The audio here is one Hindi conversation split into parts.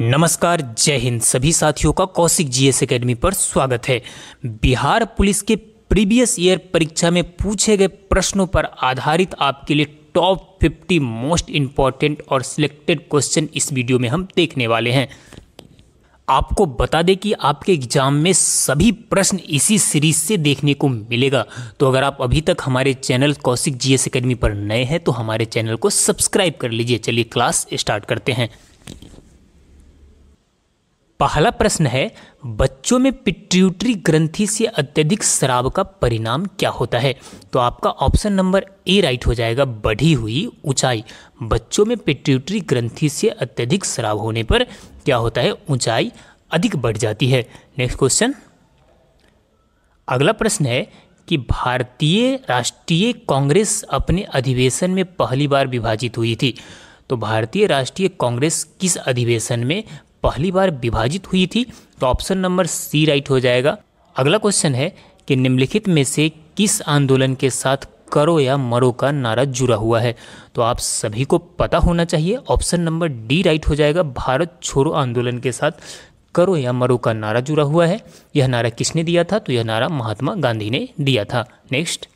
नमस्कार जय हिंद सभी साथियों का कौशिक जीएस एकेडमी पर स्वागत है बिहार पुलिस के प्रीवियस ईयर परीक्षा में पूछे गए प्रश्नों पर आधारित आपके लिए टॉप 50 मोस्ट इंपॉर्टेंट और सिलेक्टेड क्वेश्चन इस वीडियो में हम देखने वाले हैं आपको बता दें कि आपके एग्जाम में सभी प्रश्न इसी सीरीज से देखने को मिलेगा तो अगर आप अभी तक हमारे चैनल कौशिक जीएस एकेडमी पर नए हैं तो हमारे चैनल को सब्सक्राइब कर लीजिए चलिए क्लास स्टार्ट करते हैं पहला प्रश्न है बच्चों में पिट्यूटरी ग्रंथि से अत्यधिक शराब का परिणाम क्या होता है तो आपका ऑप्शन नंबर ए राइट हो जाएगा बढ़ी हुई ऊंचाई बच्चों में पिट्यूटरी ग्रंथि से अत्यधिक शराब होने पर क्या होता है ऊंचाई अधिक बढ़ जाती है नेक्स्ट क्वेश्चन अगला प्रश्न है कि भारतीय राष्ट्रीय कांग्रेस अपने अधिवेशन में पहली बार विभाजित हुई थी तो भारतीय राष्ट्रीय कांग्रेस किस अधिवेशन में पहली बार विभाजित हुई थी तो ऑप्शन नंबर सी राइट हो जाएगा अगला क्वेश्चन है कि निम्नलिखित में से किस आंदोलन के साथ करो या मरो का नारा जुड़ा हुआ है तो आप सभी को पता होना चाहिए ऑप्शन नंबर डी राइट हो जाएगा भारत छोड़ो आंदोलन के साथ करो या मरो का नारा जुड़ा हुआ है यह नारा किसने दिया था तो यह नारा महात्मा गांधी ने दिया था नेक्स्ट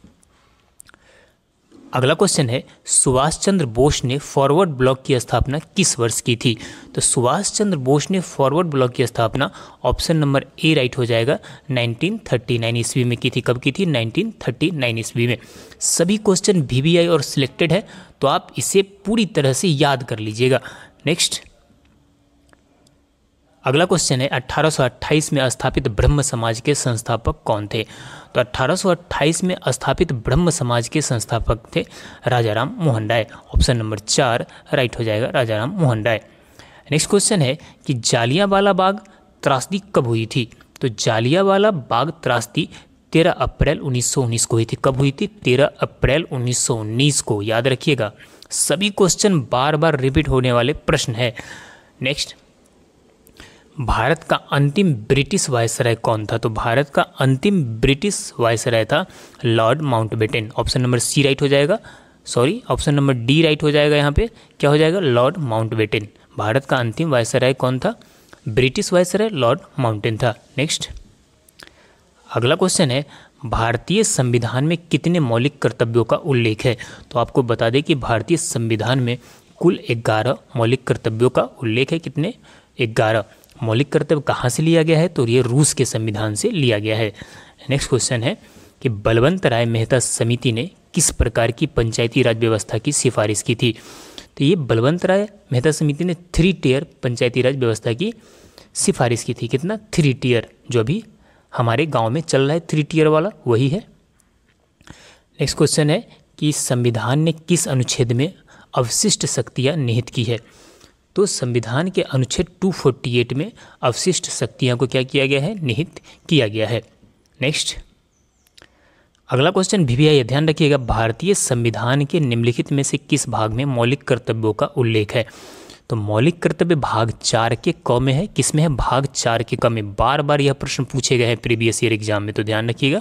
अगला क्वेश्चन है सुभाष चंद्र बोस ने फॉरवर्ड ब्लॉक की स्थापना किस वर्ष की थी तो सुभाष चंद्र बोस ने फॉरवर्ड ब्लॉक की स्थापना ऑप्शन नंबर ए राइट हो जाएगा 1939 ईस्वी में की थी कब की थी 1939 ईस्वी में सभी क्वेश्चन वी और सिलेक्टेड है तो आप इसे पूरी तरह से याद कर लीजिएगा नेक्स्ट अगला क्वेश्चन है 1828 में स्थापित ब्रह्म समाज के संस्थापक कौन थे तो 1828 में स्थापित ब्रह्म समाज के संस्थापक थे राजा राम मोहन राय ऑप्शन नंबर चार राइट हो जाएगा राजा राम मोहन राय नेक्स्ट क्वेश्चन है कि जालियावाला बाग त्रासदी कब हुई थी तो जालियावाला बाग त्रासदी 13 अप्रैल 1919 को हुई थी कब हुई थी 13 अप्रैल 1919 को याद रखिएगा सभी क्वेश्चन बार बार रिपीट होने वाले प्रश्न है नेक्स्ट भारत का अंतिम ब्रिटिश वायसराय कौन था तो भारत का अंतिम ब्रिटिश वायसराय था Lord Mountbatten option number C right हो जाएगा sorry option number D right हो जाएगा यहाँ पे क्या हो जाएगा लॉर्ड माउंटबेटन भारत का अंतिम वायसराय कौन था ब्रिटिश वायसराय लॉर्ड माउंटेन था नेक्स्ट अगला क्वेश्चन है भारतीय संविधान में कितने मौलिक कर्तव्यों का उल्लेख है तो आपको बता दें कि भारतीय संविधान में कुल ग्यारह मौलिक कर्तव्यों का उल्लेख है कितने ग्यारह मौलिक कर्तव्य कहाँ से लिया गया है तो ये रूस के संविधान से लिया गया है नेक्स्ट क्वेश्चन है कि बलवंत राय मेहता समिति ने किस प्रकार की पंचायती राज व्यवस्था की सिफारिश की थी तो ये बलवंत राय मेहता समिति ने थ्री टीयर पंचायती राज व्यवस्था की सिफारिश की थी कितना थ्री टीयर जो अभी हमारे गांव में चल रहा है थ्री टीयर वाला वही है नेक्स्ट क्वेश्चन है कि संविधान ने किस अनुच्छेद में अवशिष्ट शक्तियाँ निहित की है तो संविधान के अनुच्छेद 248 में अवशिष्ट शक्तियां को क्या किया गया है निहित किया गया है नेक्स्ट अगला क्वेश्चन वीवीआई ध्यान रखिएगा भारतीय संविधान के निम्नलिखित में से किस भाग में मौलिक कर्तव्यों का उल्लेख है तो मौलिक कर्तव्य भाग चार के क में है किसमें है भाग चार के क में बार बार यह प्रश्न पूछे गए हैं प्रीवियस ईयर एग्जाम में तो ध्यान रखिएगा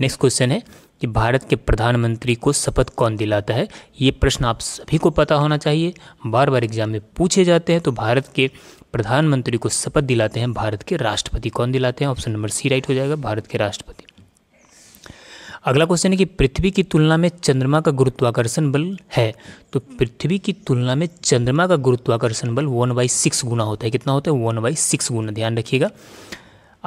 नेक्स्ट क्वेश्चन है कि भारत के प्रधानमंत्री को शपथ कौन दिलाता है ये प्रश्न आप सभी को पता होना चाहिए बार बार एग्जाम में पूछे जाते हैं तो भारत के प्रधानमंत्री को शपथ दिलाते हैं भारत के राष्ट्रपति कौन दिलाते हैं ऑप्शन नंबर सी राइट हो जाएगा भारत के राष्ट्रपति अगला क्वेश्चन है कि पृथ्वी की तुलना में चंद्रमा का गुरुत्वाकर्षण बल है तो पृथ्वी की तुलना में चंद्रमा का गुरुत्वाकर्षण बल वन बाई सिक्स गुना होता है कितना होता है वन बाई सिक्स गुना ध्यान रखिएगा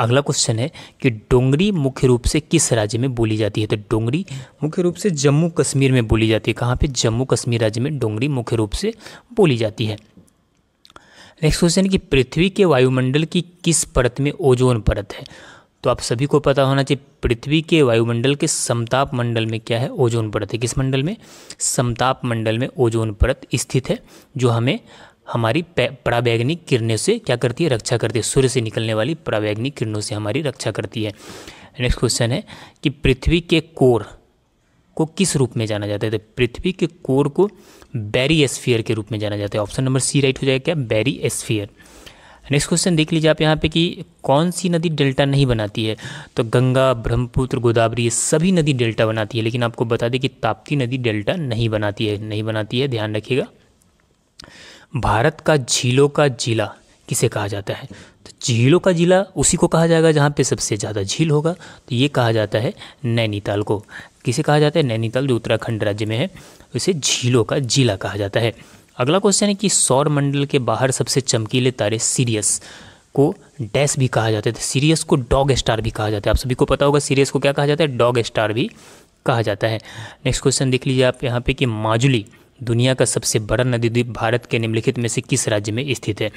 अगला क्वेश्चन है कि डोंगरी मुख्य रूप से किस राज्य में बोली जाती है तो डोंगरी मुख्य रूप से जम्मू कश्मीर में बोली जाती है कहाँ पे जम्मू कश्मीर राज्य में डोंगरी मुख्य रूप से बोली जाती है नेक्स्ट क्वेश्चन है कि पृथ्वी के वायुमंडल की किस परत में ओजोन परत है तो आप सभी को पता होना चाहिए पृथ्वी के वायुमंडल के समताप मंडल में क्या है ओजोन परत है किस मंडल में समताप मंडल में ओजोन परत स्थित है जो हमें हमारी प्रावैग्निक किरणों से क्या करती है रक्षा करती है सूर्य से निकलने वाली प्रावैग्निक किरणों से हमारी रक्षा करती है नेक्स्ट क्वेश्चन है कि पृथ्वी के कोर को किस रूप में जाना जाता है तो पृथ्वी के कोर को बैरी एस्फियर के रूप में जाना जाता है ऑप्शन नंबर सी राइट हो जाएगा क्या बैरी एस्फियर नेक्स्ट क्वेश्चन देख लीजिए आप यहाँ पे कि कौन सी नदी डेल्टा नहीं बनाती है तो गंगा ब्रह्मपुत्र गोदावरी ये सभी नदी डेल्टा बनाती है लेकिन आपको बता दें कि ताप्ती नदी डेल्टा नहीं बनाती है नहीं बनाती है ध्यान रखिएगा भारत का झीलों का जिला किसे कहा जाता है तो झीलों का जिला उसी को कहा जाएगा जहाँ पे सबसे ज़्यादा झील होगा तो ये कहा जाता है नैनीताल को किसे कहा जाता है नैनीताल जो उत्तराखंड राज्य में है उसे झीलों का जिला कहा जाता है अगला क्वेश्चन है कि सौर मंडल के बाहर सबसे चमकीले तारे सीरियस को डैश भी कहा जाता है तो सीरियस को डॉग स्टार भी कहा जाता है आप सभी को पता होगा सीरियस को क्या कहा जाता है डॉग स्टार भी कहा जाता है नेक्स्ट क्वेश्चन देख लीजिए आप यहाँ पे कि माजुली दुनिया का सबसे बड़ा नदी द्वीप भारत के निम्नलिखित में से किस राज्य में स्थित है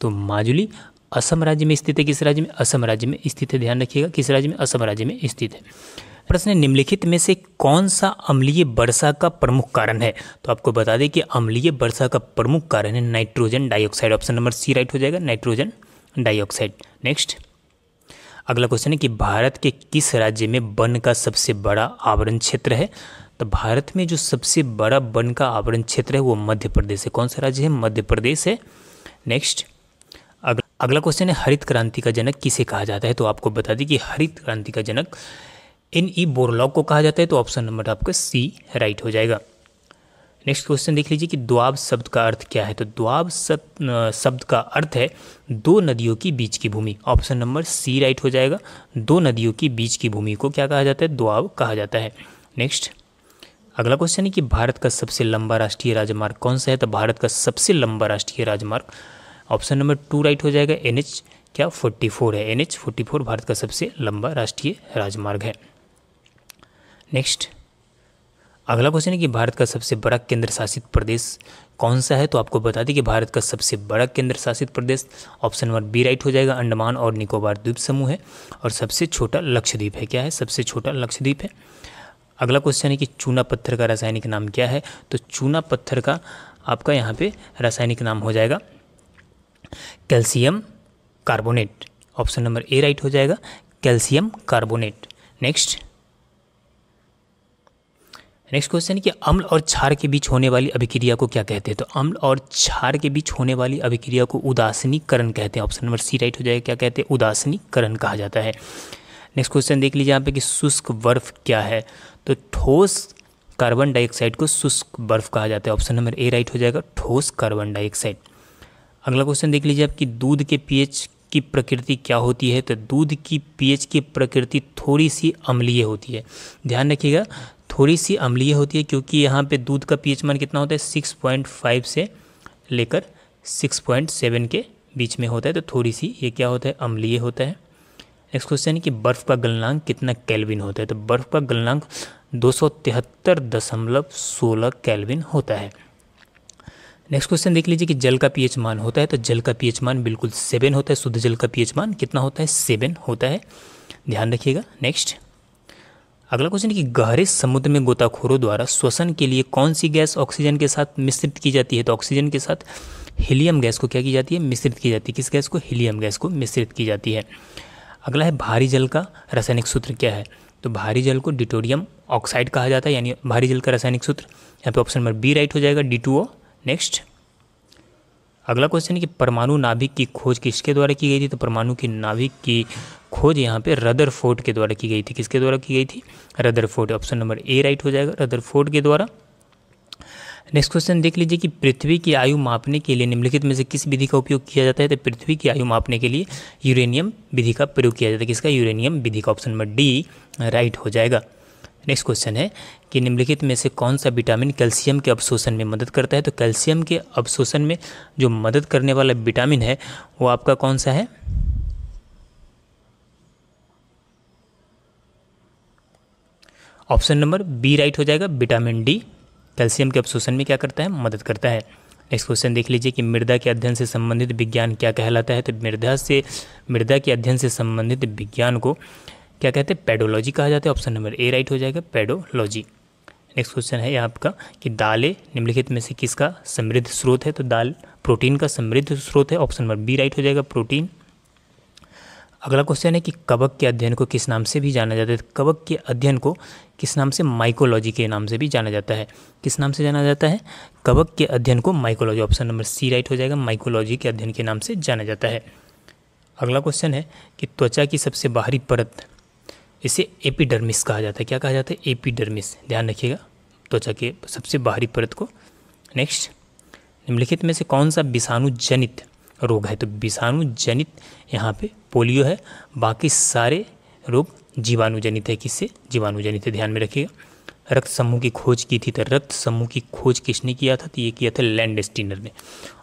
तो माजुली असम राज्य में स्थित है किस राज्य में असम राज्य में स्थित है ध्यान रखिएगा किस राज्य में असम राज्य में स्थित है प्रश्न निम्नलिखित में से कौन सा अम्लीय वर्षा का प्रमुख कारण है तो आपको बता दें कि अम्लीय वर्षा का प्रमुख कारण है nitrogen dioxide option number C right हो जाएगा नाइट्रोजन डाइऑक्साइड नेक्स्ट अगला क्वेश्चन है कि भारत के किस राज्य में वन का सबसे बड़ा आवरण क्षेत्र है तो भारत में जो सबसे बड़ा वन का आवरण क्षेत्र है वो मध्य प्रदेश है कौन सा राज्य है मध्य प्रदेश है नेक्स्ट अगला अगला क्वेश्चन है हरित क्रांति का जनक किसे कहा जाता है तो आपको बता दें कि हरित क्रांति का जनक इन ई e बोरलॉग को कहा जाता है तो ऑप्शन नंबर आपका सी राइट हो जाएगा नेक्स्ट क्वेश्चन देख लीजिए कि द्वाब शब्द का अर्थ क्या है तो द्वाब शब्द शब्द का अर्थ है दो नदियों के बीच की भूमि ऑप्शन नंबर सी राइट हो जाएगा दो नदियों के बीच की भूमि को क्या कहा जाता है द्वाब कहा जाता है नेक्स्ट अगला क्वेश्चन है कि भारत का सबसे लंबा राष्ट्रीय राजमार्ग कौन सा है तो भारत का सबसे लंबा राष्ट्रीय राजमार्ग ऑप्शन नंबर टू राइट हो जाएगा एन क्या 44 है एन एच भारत का सबसे लंबा राष्ट्रीय राजमार्ग है नेक्स्ट अगला क्वेश्चन है कि भारत का सबसे बड़ा केंद्र शासित प्रदेश कौन सा है तो आपको बता दें कि भारत का सबसे बड़ा केंद्र शासित प्रदेश ऑप्शन नंबर बी राइट हो जाएगा अंडमान और निकोबार द्वीप समूह है और सबसे छोटा लक्षद्वीप है क्या है सबसे छोटा लक्षद्वीप है अगला क्वेश्चन है कि चूना पत्थर का रासायनिक नाम क्या है तो चूना पत्थर का आपका यहाँ पे रासायनिक नाम हो जाएगा calcium carbonate option number A right हो जाएगा calcium carbonate next next question कि अम्ल और क्षार के बीच होने वाली अभिक्रिया को क्या कहते हैं तो अम्ल और क्षार के बीच होने वाली अभिक्रिया को उदासनीकरण कहते हैं ऑप्शन नंबर सी राइट हो जाएगा क्या कहते हैं उदासनीकरण कहा जाता है नेक्स्ट क्वेश्चन देख लीजिए यहाँ पे कि शुष्क बर्फ क्या है तो ठोस कार्बन डाइऑक्साइड को शुष्क बर्फ कहा जाता है ऑप्शन नंबर ए राइट हो जाएगा ठोस कार्बन डाइऑक्साइड अगला क्वेश्चन देख लीजिए आपकी दूध के पीएच की प्रकृति क्या होती है तो दूध की पीएच की प्रकृति थोड़ी सी अम्लीय होती है ध्यान रखिएगा थोड़ी सी अम्लीय होती है क्योंकि यहाँ पे दूध का पीएच मान कितना होता है सिक्स पॉइंट फाइव से लेकर सिक्स पॉइंट सेवन के बीच में होता है तो थोड़ी सी ये क्या होता है अम्लीय होता है नेक्स्ट क्वेश्चन है कि बर्फ़ का गलनांक कितना कैलविन होता है तो बर्फ़ का गलनांक दो सौ तिहत्तर दशमलव सोलह कैलविन होता है नेक्स्ट क्वेश्चन देख लीजिए कि जल का पीएच मान होता है तो जल का पीएच मान बिल्कुल सेवन होता है शुद्ध जल का पीएच मान कितना होता है सेवन होता है ध्यान रखिएगा नेक्स्ट अगला क्वेश्चन कि गहरे समुद्र में गोताखोरों द्वारा श्वसन के लिए कौन सी गैस ऑक्सीजन के साथ मिश्रित की जाती है तो ऑक्सीजन के साथ हीलियम गैस को क्या की जाती है मिश्रित की जाती है किस गैस को हीलियम गैस को मिश्रित की जाती है अगला है भारी जल का रासायनिक सूत्र क्या है तो भारी जल को डिटोरियम ऑक्साइड कहा जाता है यानी भारी जल का रासायनिक सूत्र यहाँ पे ऑप्शन नंबर बी राइट हो जाएगा डी नेक्स्ट अगला क्वेश्चन है कि परमाणु नाभिक की खोज किसके द्वारा की गई थी तो परमाणु की नाभिक की खोज यहाँ पे रदर फोर्ट के द्वारा की गई थी किसके द्वारा की गई थी Rutherford option number A right हो जाएगा रदर फोर्ट के द्वारा नेक्स्ट क्वेश्चन देख लीजिए कि पृथ्वी की आयु मापने के लिए निम्नलिखित में से किस विधि का उपयोग किया जाता है तो पृथ्वी की आयु मापने के लिए यूरेनियम विधि का प्रयोग किया जाता है किसका यूरेनियम विधि का ऑप्शन नंबर डी राइट हो जाएगा नेक्स्ट क्वेश्चन है कि निम्नलिखित में से कौन सा विटामिन कैल्शियम के अवशोषण में मदद करता है तो कैल्शियम के अवशोषण में जो मदद करने वाला विटामिन है वो आपका कौन सा है ऑप्शन नंबर बी राइट हो जाएगा विटामिन डी कैल्शियम के अवशोषण में क्या करता है मदद करता है नेक्स्ट क्वेश्चन देख लीजिए कि मृदा के अध्ययन से संबंधित विज्ञान क्या कहलाता है तो मृदा से मृदा के अध्ययन से संबंधित विज्ञान को क्या कहते हैं पेडोलॉजी कहा जाता है ऑप्शन नंबर ए राइट हो जाएगा पेडोलॉजी नेक्स्ट क्वेश्चन है आपका कि दालें निम्नलिखित में से किसका समृद्ध स्रोत है तो दाल प्रोटीन का समृद्ध स्रोत है ऑप्शन नंबर बी राइट हो जाएगा प्रोटीन अगला क्वेश्चन है कि कवक के अध्ययन को किस नाम से भी जाना जाता है कवक के अध्ययन को किस नाम से माइकोलॉजी के नाम से भी जाना जाता है किस नाम से जाना जाता है कवक के अध्ययन को mycology option number C right हो जाएगा माइकोलॉजी के अध्ययन के नाम से जाना जाता है अगला क्वेश्चन है कि त्वचा की सबसे बाहरी परत इसे एपिडर्मिस कहा जाता है क्या कहा जाता है एपिडर्मिस ध्यान रखिएगा त्वचा के सबसे बाहरी परत को नेक्स्ट निम्नलिखित में से कौन सा विषाणु जनित रोग है तो विषाणु जनित यहाँ पे पोलियो है बाकी सारे रोग जीवाणु जनित है किससे जीवाणु जनित है ध्यान में रखिएगा रक्त समूह की खोज की थी तो रक्त समूह की खोज किसने किया था तो ये किया था लैंड स्टीनर ने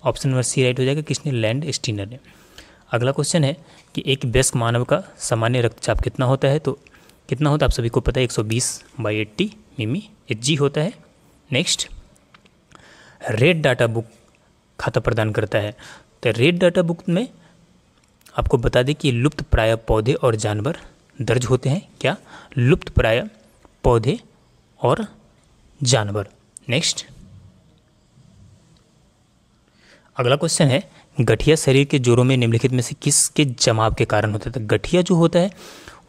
ऑप्शन नंबर सी राइट हो जाएगा किसने लैंड स्टीनर ने अगला क्वेश्चन है कि एक व्यस्क मानव का सामान्य रक्तचाप कितना होता है तो कितना होता है आप सभी को पता है 120 by eighty mm H G होता है नेक्स्ट रेड डाटा बुक खाता प्रदान करता है तो रेड डाटा बुक में आपको बता दें कि लुप्त प्राय पौधे और जानवर दर्ज होते हैं क्या लुप्त प्राय पौधे और जानवर नेक्स्ट अगला क्वेश्चन है गठिया शरीर के जोरों में निम्नलिखित में से किसके जमाव के कारण होता है तो गठिया जो होता है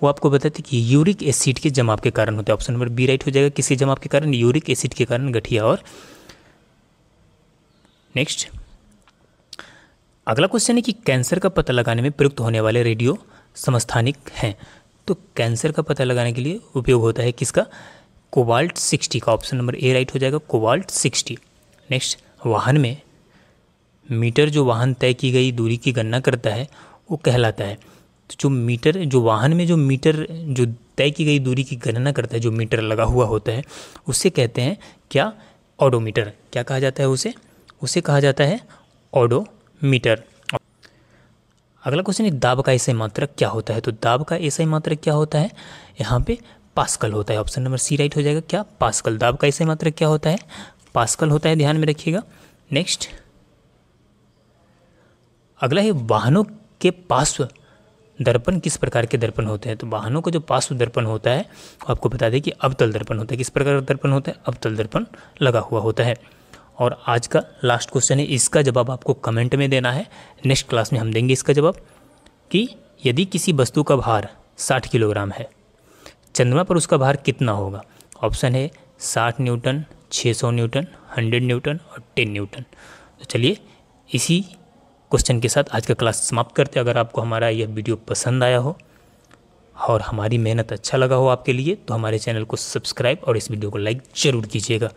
वो आपको बताते कि यूरिक एसिड के जमाव के कारण होता है ऑप्शन नंबर बी राइट हो जाएगा किसी जमाव के कारण यूरिक एसिड के कारण गठिया और नेक्स्ट अगला क्वेश्चन है कि कैंसर का पता लगाने में प्रयुक्त होने वाले रेडियो समस्थानिक हैं तो कैंसर का पता लगाने के लिए उपयोग होता है किसका कोबाल्ट सिक्सटी का ऑप्शन नंबर ए राइट हो जाएगा कोबाल्ट सिक्सटी नेक्स्ट वाहन में मीटर जो वाहन तय की गई दूरी की गणना करता है वो कहलाता है तो जो मीटर जो वाहन में जो मीटर जो तय की गई दूरी की गणना करता है जो मीटर लगा हुआ होता है उसे कहते हैं क्या ऑडोमीटर क्या कहा जाता है उसे उसे कहा जाता है ऑडो मीटर अगला क्वेश्चन है दाब का ऐसा मात्रक क्या होता है तो दाब का ऐसा मात्रक क्या होता है यहाँ पे पास्कल होता है ऑप्शन नंबर सी राइट हो जाएगा क्या पास्कल दाब का ऐसा मात्रक क्या होता है पास्कल होता है ध्यान में रखिएगा नेक्स्ट अगला है वाहनों के पार्श्व दर्पण किस प्रकार के दर्पण होते हैं तो वाहनों का जो पार्श्व दर्पण होता है आपको बता दें कि अवतल दर्पण होता है किस प्रकार का दर्पण होता है अवतल दर्पण लगा हुआ होता है और आज का लास्ट क्वेश्चन है इसका जवाब आपको कमेंट में देना है नेक्स्ट क्लास में हम देंगे इसका जवाब कि यदि किसी वस्तु का भार साठ किलोग्राम है चंद्रमा पर उसका भार कितना होगा ऑप्शन है साठ न्यूटन 600 न्यूटन 100 न्यूटन और 10 न्यूटन तो चलिए इसी क्वेश्चन के साथ आज का क्लास समाप्त करते हैं अगर आपको हमारा यह वीडियो पसंद आया हो और हमारी मेहनत अच्छा लगा हो आपके लिए तो हमारे चैनल को सब्सक्राइब और इस वीडियो को लाइक ज़रूर कीजिएगा